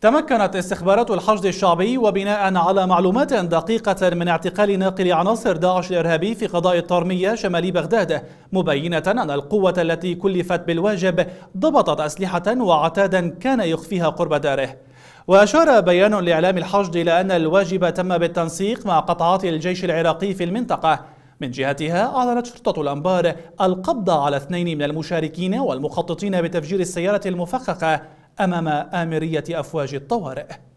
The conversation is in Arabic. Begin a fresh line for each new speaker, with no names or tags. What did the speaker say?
تمكنت استخبارات الحشد الشعبي وبناء على معلومات دقيقة من اعتقال ناقل عناصر داعش الإرهابي في قضاء الطرمية شمال بغداد مبينة أن القوة التي كلفت بالواجب ضبطت أسلحة وعتادا كان يخفيها قرب داره وأشار بيان لإعلام الحشد إلى أن الواجب تم بالتنسيق مع قطعات الجيش العراقي في المنطقة من جهتها أعلنت شرطة الأنبار القبض على اثنين من المشاركين والمخططين بتفجير السيارة المفخخة امام امريه افواج الطوارئ